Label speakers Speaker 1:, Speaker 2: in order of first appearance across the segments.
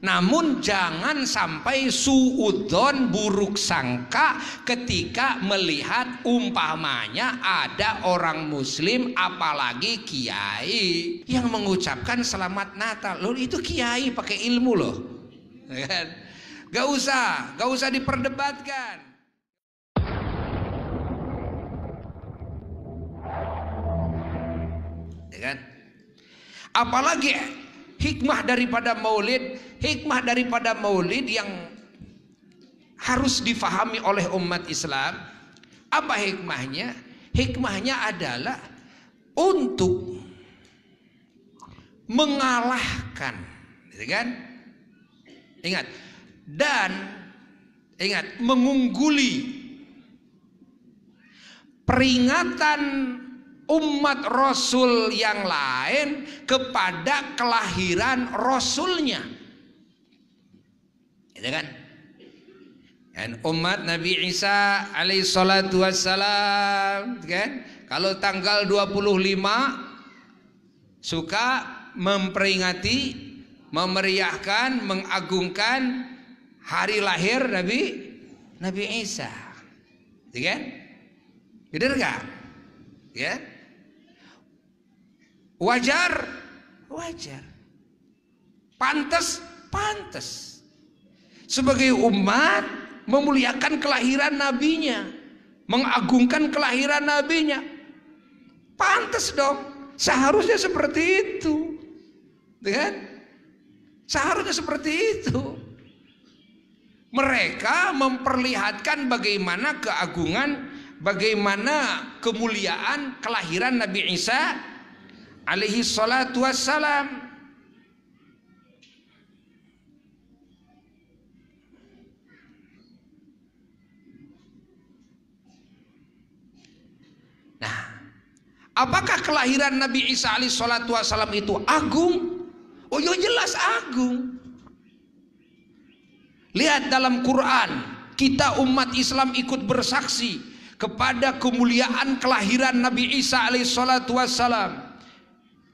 Speaker 1: Namun jangan sampai suudon buruk sangka ketika melihat umpamanya ada orang muslim apalagi kiai yang mengucapkan selamat natal. Loh itu kiai pakai ilmu loh. Ya kan? Gak usah, gak usah diperdebatkan. Ya kan? Apalagi hikmah daripada maulid hikmah daripada maulid yang harus difahami oleh umat Islam apa hikmahnya hikmahnya adalah untuk mengalahkan gitu kan ingat dan ingat mengungguli peringatan umat rasul yang lain kepada kelahiran rasulnya. Gitu kan? Dan umat Nabi Isa alaihi salatu wassalam kan kalau tanggal 25 suka memperingati, memeriahkan, mengagungkan hari lahir Nabi Nabi Isa. Gitu kan? Benar enggak? Ya. Wajar, wajar. Pantes, pantes. Sebagai umat memuliakan kelahiran nabinya, mengagungkan kelahiran nabinya. Pantes dong. Seharusnya seperti itu. Dengan iya Seharusnya seperti itu. Mereka memperlihatkan bagaimana keagungan, bagaimana kemuliaan kelahiran Nabi Isa alaihi salatu wassalam Nah, apakah kelahiran Nabi Isa alaihi salatu wassalam itu agung? Oh ya jelas agung. Lihat dalam Quran, kita umat Islam ikut bersaksi kepada kemuliaan kelahiran Nabi Isa alaihi salatu wassalam.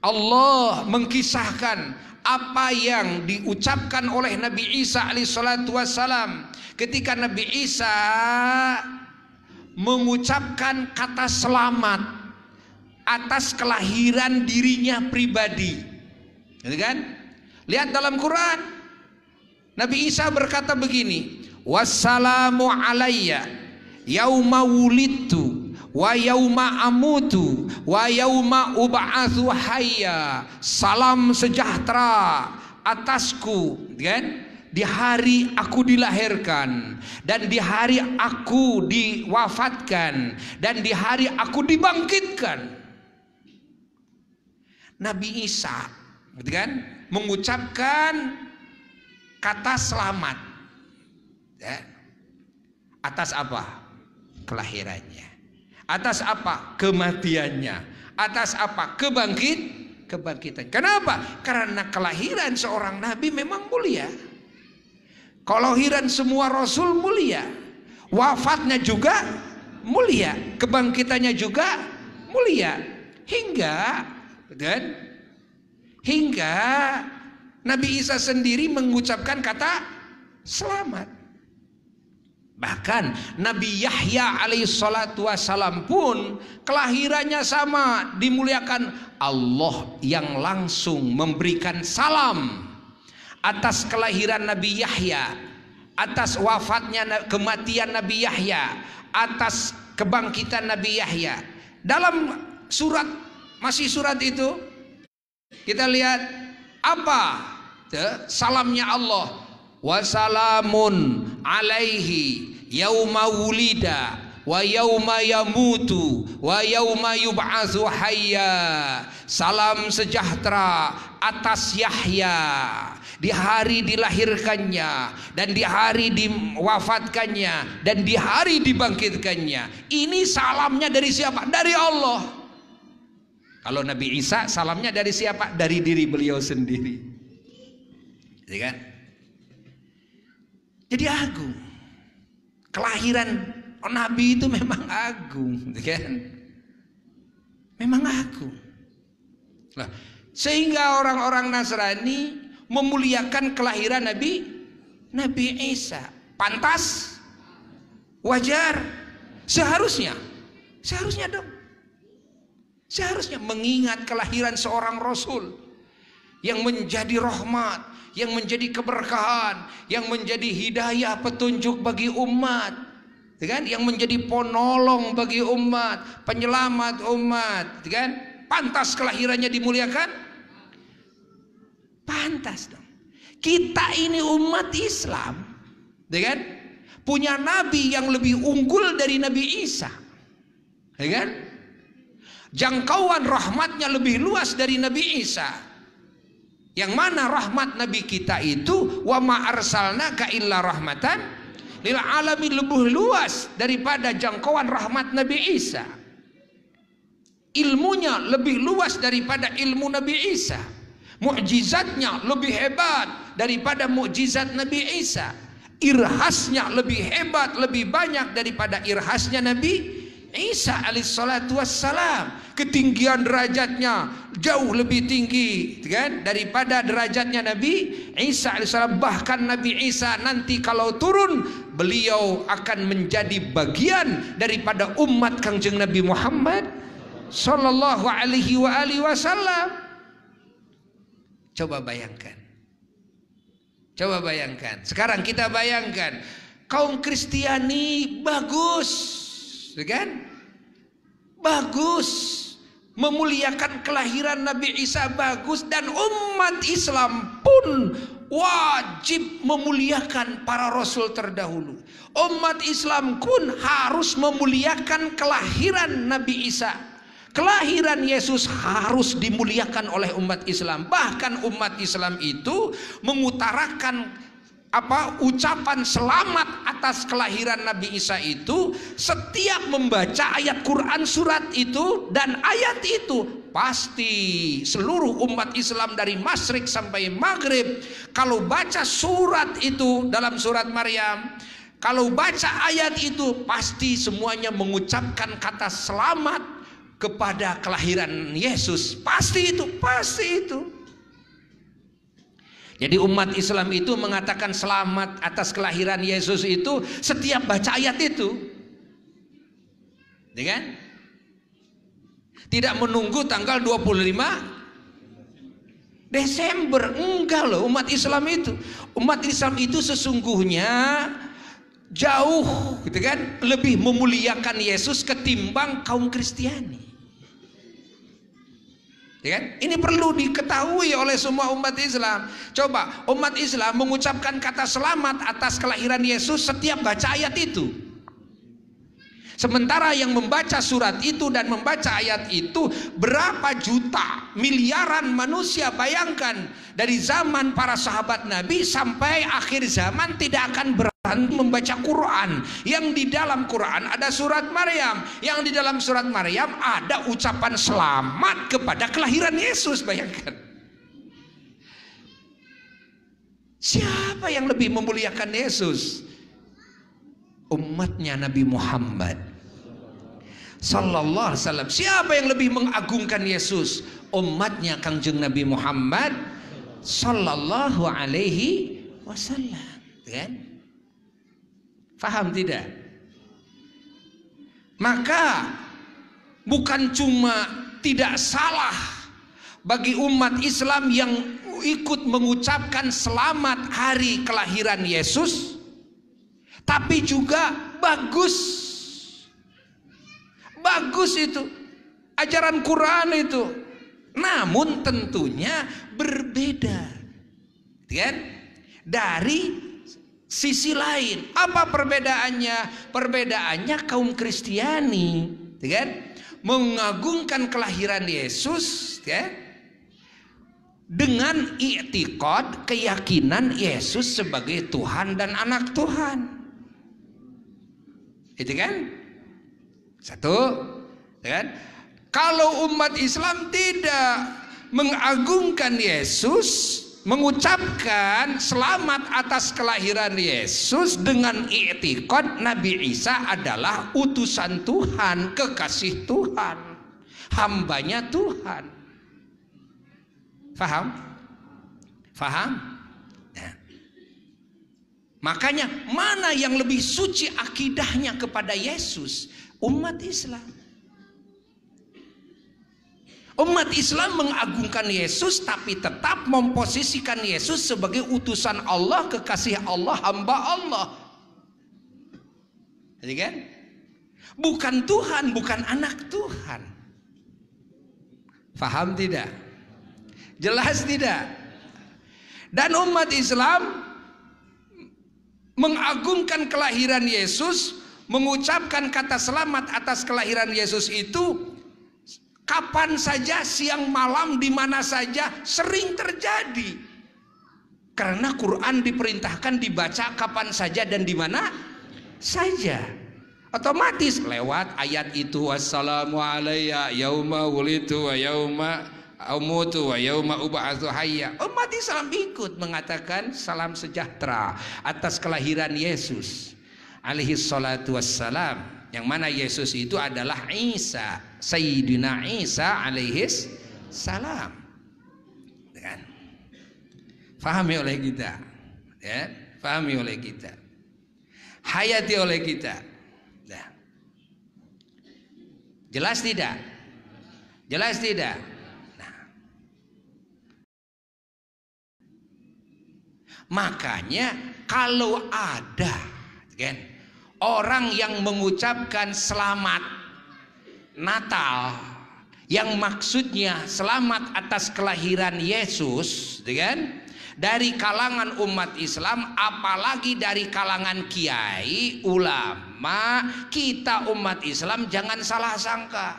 Speaker 1: Allah mengkisahkan apa yang diucapkan oleh Nabi Isa alaihissalatu wassalam ketika Nabi Isa mengucapkan kata selamat atas kelahiran dirinya pribadi. Gitu kan? Lihat dalam Quran. Nabi Isa berkata begini, "Wassalamu alayya yauma wulidtu wa yauma amutu wa yauma ub'atsu hayya salam sejahtera atasku kan di hari aku dilahirkan dan di hari aku diwafatkan dan di hari aku dibangkitkan Nabi Isa gitu kan mengucapkan kata selamat ya, atas apa kelahirannya Atas apa? Kematiannya. Atas apa? Kebangkit kebangkitan. Kenapa? Karena kelahiran seorang nabi memang mulia. Kelahiran semua rasul mulia. Wafatnya juga mulia, kebangkitannya juga mulia. Hingga dan hingga Nabi Isa sendiri mengucapkan kata selamat. Bahkan Nabi Yahya alaihissalatu wassalam pun kelahirannya sama dimuliakan Allah yang langsung memberikan salam atas kelahiran Nabi Yahya, atas wafatnya kematian Nabi Yahya, atas kebangkitan Nabi Yahya. Dalam surat masih surat itu kita lihat apa salamnya Allah wasalamun alaihi yauma wulida wa yauma yamutu wa yauma yub'atsu hayya salam sejahtera atas Yahya di hari dilahirkannya dan di hari diwafatkannya dan di hari dibangkitkannya ini salamnya dari siapa dari Allah kalau Nabi Isa salamnya dari siapa dari diri beliau sendiri ya kan jadi agung. Kelahiran nabi itu memang agung, gitu kan? Memang agung. Nah, sehingga orang-orang Nasrani memuliakan kelahiran Nabi Nabi Isa. Pantas? Wajar? Seharusnya. Seharusnya dong. Seharusnya mengingat kelahiran seorang rasul yang menjadi rahmat, yang menjadi keberkahan, yang menjadi hidayah petunjuk bagi umat, gitu kan? Yang menjadi penolong bagi umat, penyelamat umat, gitu kan? Pantas kelahirannya dimuliakan? Pantas dong. Kita ini umat Islam, gitu kan? Punya nabi yang lebih unggul dari Nabi Isa. kan? Jangkauan rahmatnya lebih luas dari Nabi Isa yang mana rahmat Nabi kita itu wa ma ka illa rahmatan lil alamin lebih luas daripada jangkauan rahmat Nabi Isa. Ilmunya lebih luas daripada ilmu Nabi Isa. Mukjizatnya lebih hebat daripada mukjizat Nabi Isa. Irhasnya lebih hebat, lebih banyak daripada irhasnya Nabi Isa alaihissalatu wassalam ketinggian derajatnya jauh lebih tinggi kan daripada derajatnya Nabi Isa alaihissalam bahkan Nabi Isa nanti kalau turun beliau akan menjadi bagian daripada umat Kangjeng Nabi Muhammad sallallahu alaihi wa alihi wasallam coba bayangkan coba bayangkan sekarang kita bayangkan kaum Kristiani bagus kan? Bagus. Memuliakan kelahiran Nabi Isa bagus dan umat Islam pun wajib memuliakan para rasul terdahulu. Umat Islam pun harus memuliakan kelahiran Nabi Isa. Kelahiran Yesus harus dimuliakan oleh umat Islam. Bahkan umat Islam itu mengutarakan apa ucapan selamat atas kelahiran Nabi Isa itu setiap membaca ayat Quran surat itu dan ayat itu pasti seluruh umat Islam dari Masrik sampai Maghrib kalau baca surat itu dalam surat Maryam kalau baca ayat itu pasti semuanya mengucapkan kata selamat kepada kelahiran Yesus pasti itu pasti itu jadi umat Islam itu mengatakan selamat atas kelahiran Yesus itu setiap baca ayat itu. dengan iya Tidak menunggu tanggal 25 Desember enggak loh umat Islam itu. Umat Islam itu sesungguhnya jauh gitu kan lebih memuliakan Yesus ketimbang kaum Kristiani. Ya kan? Ini perlu diketahui oleh semua umat Islam. Coba umat Islam mengucapkan kata selamat atas kelahiran Yesus setiap baca ayat itu. Sementara yang membaca surat itu dan membaca ayat itu berapa juta miliaran manusia bayangkan dari zaman para sahabat Nabi sampai akhir zaman tidak akan ber membaca Quran yang di dalam Quran ada surat Maryam yang di dalam surat Maryam ada ucapan selamat kepada kelahiran Yesus bayangkan siapa yang lebih memuliakan Yesus umatnya Nabi Muhammad Sallallahu alaihi siapa yang lebih mengagungkan Yesus umatnya Kangjeng Nabi Muhammad Sallallahu alaihi wasallam kan Faham tidak? Maka bukan cuma tidak salah bagi umat Islam yang ikut mengucapkan selamat hari kelahiran Yesus, tapi juga bagus. Bagus itu ajaran Quran itu. Namun tentunya berbeda. Kan? Dari sisi lain. Apa perbedaannya? Perbedaannya kaum Kristiani, ya kan? Mengagungkan kelahiran Yesus, ya kan? Dengan i'tiqad keyakinan Yesus sebagai Tuhan dan anak Tuhan. Itu kan? Satu, ya kan? Kalau umat Islam tidak mengagungkan Yesus mengucapkan selamat atas kelahiran Yesus dengan i'tikad Nabi Isa adalah utusan Tuhan, kekasih Tuhan, hambanya Tuhan. Faham? Faham? Ya. Makanya mana yang lebih suci akidahnya kepada Yesus? Umat Islam. Umat Islam mengagungkan Yesus tapi tetap memposisikan Yesus sebagai utusan Allah, kekasih Allah, hamba Allah. Jadi iya kan? Bukan Tuhan, bukan anak Tuhan. Faham tidak? Jelas tidak? Dan umat Islam mengagungkan kelahiran Yesus, mengucapkan kata selamat atas kelahiran Yesus itu kapan saja, siang malam, di mana saja, sering terjadi. Karena Quran diperintahkan dibaca kapan saja dan di mana saja. Otomatis lewat ayat itu wassalamu alayya yauma wulitu wa yauma amutu wa yauma hayya. Umat Islam ikut mengatakan salam sejahtera atas kelahiran Yesus alaihi salatu wassalam yang mana Yesus itu adalah Isa, Sayyidina Isa alaihis salam. Ya kan? Fahami oleh kita. Ya, fahami oleh kita. Hayati oleh kita. Nah. Jelas tidak? Jelas tidak? Nah. Makanya kalau ada, ya kan? orang yang mengucapkan selamat Natal yang maksudnya selamat atas kelahiran Yesus, dengan gitu Dari kalangan umat Islam, apalagi dari kalangan kiai, ulama, kita umat Islam jangan salah sangka.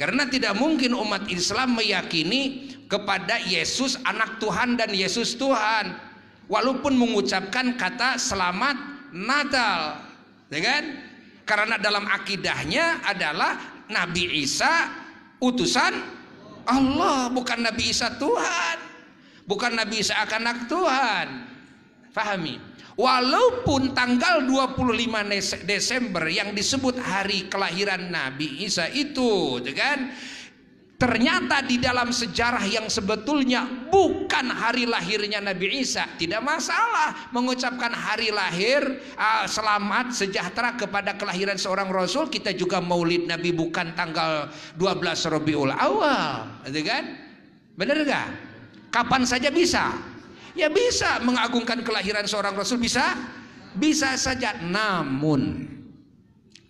Speaker 1: Karena tidak mungkin umat Islam meyakini kepada Yesus anak Tuhan dan Yesus Tuhan. Walaupun mengucapkan kata selamat Natal, ya kan? Karena dalam akidahnya adalah Nabi Isa utusan Allah, bukan Nabi Isa Tuhan, bukan Nabi Isa anak Tuhan. Fahami? Walaupun tanggal 25 Desember yang disebut hari kelahiran Nabi Isa itu, ya kan? Ternyata di dalam sejarah yang sebetulnya bukan hari lahirnya Nabi Isa, tidak masalah mengucapkan hari lahir, ah, selamat, sejahtera kepada kelahiran seorang rasul. Kita juga Maulid Nabi bukan tanggal 12 Rabiul Awal, gitu kan? Benar nggak? Kapan saja bisa. Ya bisa mengagungkan kelahiran seorang rasul bisa, bisa saja. Namun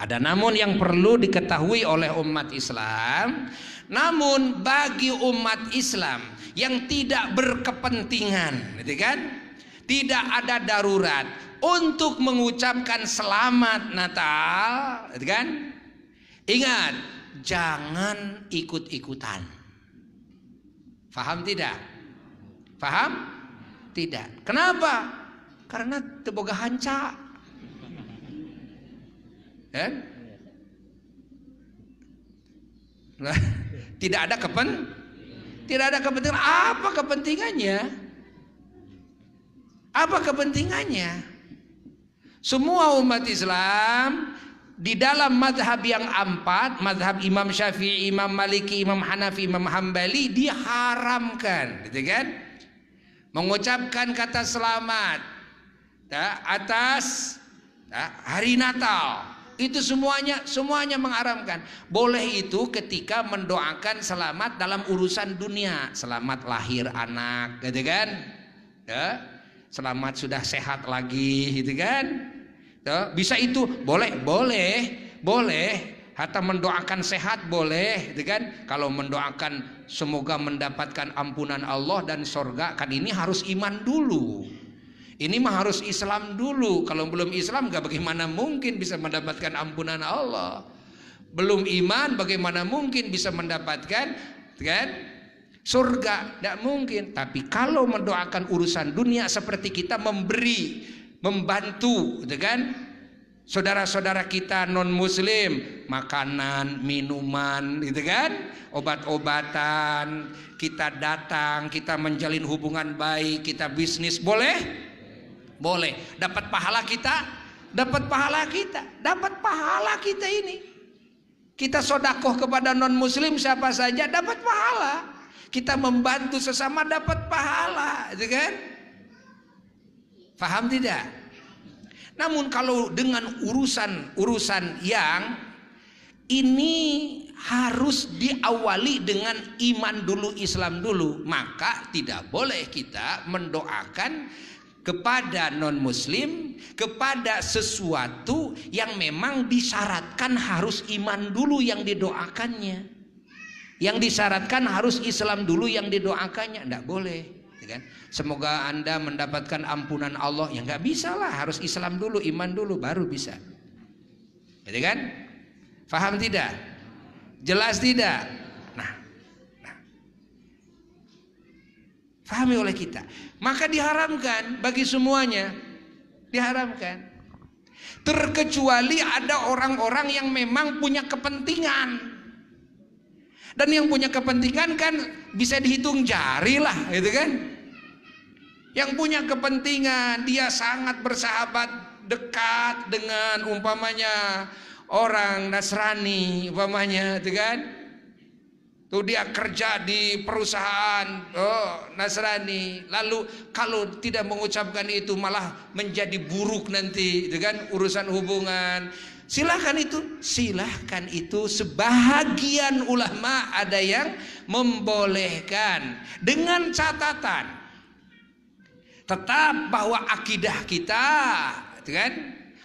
Speaker 1: ada namun yang perlu diketahui oleh umat Islam, namun bagi umat Islam yang tidak berkepentingan, gitu kan? Tidak ada darurat untuk mengucapkan selamat Natal, gitu kan? Ingat, jangan ikut-ikutan. Faham tidak? Faham? Tidak. Kenapa? Karena teboga hancak. Eh? Nah, tidak ada kepen tidak ada kepentingan. Apa kepentingannya? Apa kepentingannya? Semua umat Islam di dalam madhab yang empat, madhab Imam Syafi'i, Imam Maliki, Imam Hanafi, Imam Hambali diharamkan, gitu kan? Mengucapkan kata selamat atas hari Natal itu semuanya semuanya mengharamkan. Boleh itu ketika mendoakan selamat dalam urusan dunia, selamat lahir anak, gitu kan? Ya. Selamat sudah sehat lagi, gitu kan? ya. bisa itu boleh, boleh, boleh Hatta mendoakan sehat boleh, gitu kan? Kalau mendoakan semoga mendapatkan ampunan Allah dan sorga, kan ini harus iman dulu. Ini mah harus Islam dulu. Kalau belum Islam gak bagaimana mungkin bisa mendapatkan ampunan Allah. Belum iman bagaimana mungkin bisa mendapatkan kan surga. Tidak mungkin. Tapi kalau mendoakan urusan dunia seperti kita memberi, membantu, gitu kan? Saudara-saudara kita non muslim Makanan, minuman gitu kan Obat-obatan Kita datang, kita menjalin hubungan baik Kita bisnis, boleh? Boleh. Dapat pahala kita? Dapat pahala kita. Dapat pahala kita ini. Kita sodakoh kepada non muslim siapa saja dapat pahala. Kita membantu sesama dapat pahala, gitu kan? Faham tidak? Namun kalau dengan urusan-urusan yang ini harus diawali dengan iman dulu Islam dulu, maka tidak boleh kita mendoakan kepada non-muslim, kepada sesuatu yang memang disyaratkan harus iman dulu yang didoakannya. Yang disyaratkan harus Islam dulu yang didoakannya, tidak boleh. Ya kan? Semoga anda mendapatkan ampunan Allah, ya nggak bisa lah, harus Islam dulu, iman dulu, baru bisa. Jadi ya kan? Faham tidak? Jelas tidak? Fahami oleh kita. Maka diharamkan bagi semuanya. Diharamkan. Terkecuali ada orang-orang yang memang punya kepentingan. Dan yang punya kepentingan kan bisa dihitung jari lah gitu kan. Yang punya kepentingan dia sangat bersahabat dekat dengan umpamanya orang Nasrani umpamanya gitu kan Tuh dia kerja di perusahaan oh, Nasrani. Lalu kalau tidak mengucapkan itu malah menjadi buruk nanti, dengan urusan hubungan. Silahkan itu, silahkan itu. Sebahagian ulama ada yang membolehkan dengan catatan tetap bahwa akidah kita, kan?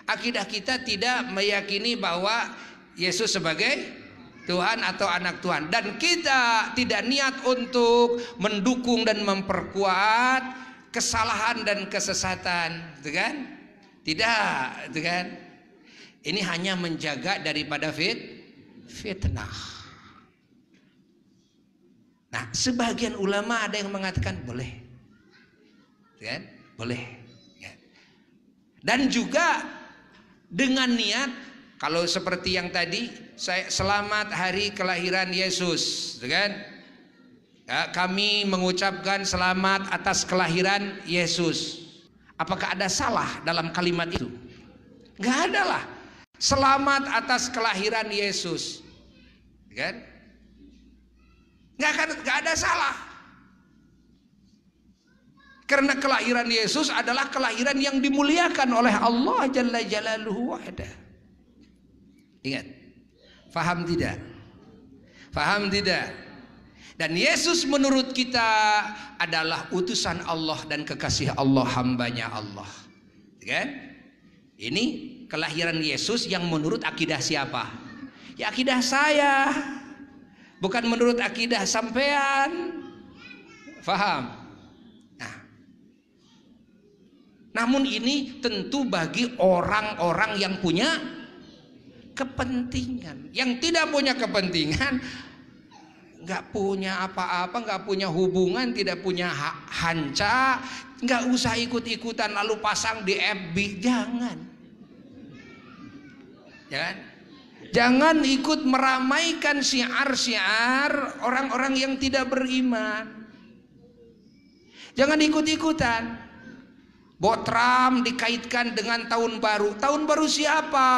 Speaker 1: Akidah kita tidak meyakini bahwa Yesus sebagai Tuhan atau anak Tuhan dan kita tidak niat untuk mendukung dan memperkuat kesalahan dan kesesatan, itu kan? Tidak, itu kan? Ini hanya menjaga daripada fit fitnah. Nah, sebagian ulama ada yang mengatakan boleh. Gitu kan? Boleh. Ya. Dan juga dengan niat kalau seperti yang tadi, saya selamat hari kelahiran Yesus, gitu kan? Ya, kami mengucapkan selamat atas kelahiran Yesus. Apakah ada salah dalam kalimat itu? Gak ada lah. Selamat atas kelahiran Yesus, gitu kan? Gak, ada salah. Karena kelahiran Yesus adalah kelahiran yang dimuliakan oleh Allah Jalla Jalaluhu wahdah. Ingat. Faham tidak? Faham tidak? Dan Yesus menurut kita adalah utusan Allah dan kekasih Allah hambanya Allah. Kan? Ini kelahiran Yesus yang menurut akidah siapa? Ya akidah saya. Bukan menurut akidah sampean. Faham? Nah. Namun ini tentu bagi orang-orang yang punya kepentingan. Yang tidak punya kepentingan nggak punya apa-apa, nggak punya hubungan, tidak punya ha hanca, nggak usah ikut-ikutan lalu pasang di FB, jangan, jangan, ya jangan ikut meramaikan siar-siar orang-orang yang tidak beriman, jangan ikut-ikutan. Botram dikaitkan dengan tahun baru. Tahun baru siapa?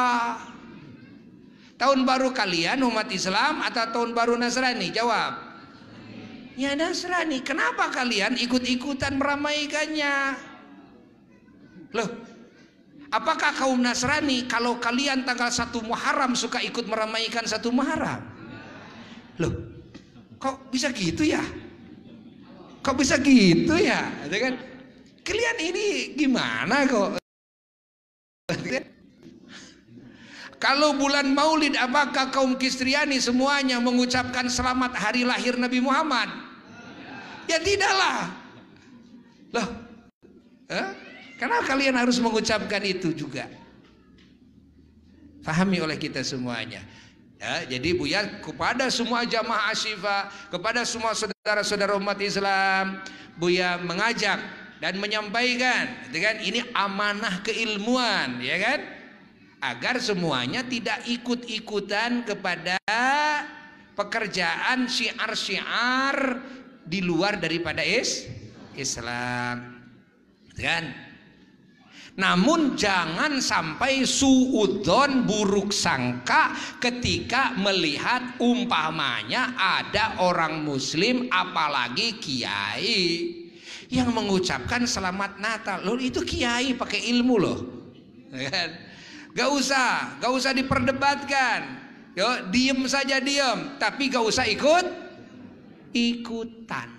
Speaker 1: Tahun baru kalian umat Islam atau tahun baru Nasrani? Jawab. Ya Nasrani, kenapa kalian ikut-ikutan meramaikannya? Loh, apakah kaum Nasrani kalau kalian tanggal 1 Muharram suka ikut meramaikan satu Muharram? Loh, kok bisa gitu ya? Kok bisa gitu ya? Gitu kan? Kalian ini gimana kok? Kalau bulan maulid apakah kaum Kristiani semuanya mengucapkan selamat hari lahir Nabi Muhammad? Ya tidaklah. Loh, eh? kenapa kalian harus mengucapkan itu juga? Fahami oleh kita semuanya. Ya, jadi Buya kepada semua jamaah asyifa, kepada semua saudara-saudara umat Islam, Buya mengajak dan menyampaikan, gitu kan? Ini amanah keilmuan, ya kan? agar semuanya tidak ikut-ikutan kepada pekerjaan syiar-syiar di luar daripada is Islam. Gitu kan? Namun jangan sampai suudon buruk sangka ketika melihat umpamanya ada orang muslim apalagi kiai yang mengucapkan selamat natal. Loh itu kiai pakai ilmu loh. Gitu kan? Gak usah, gak usah diperdebatkan. Yo, diem saja diem, tapi gak usah ikut ikutan.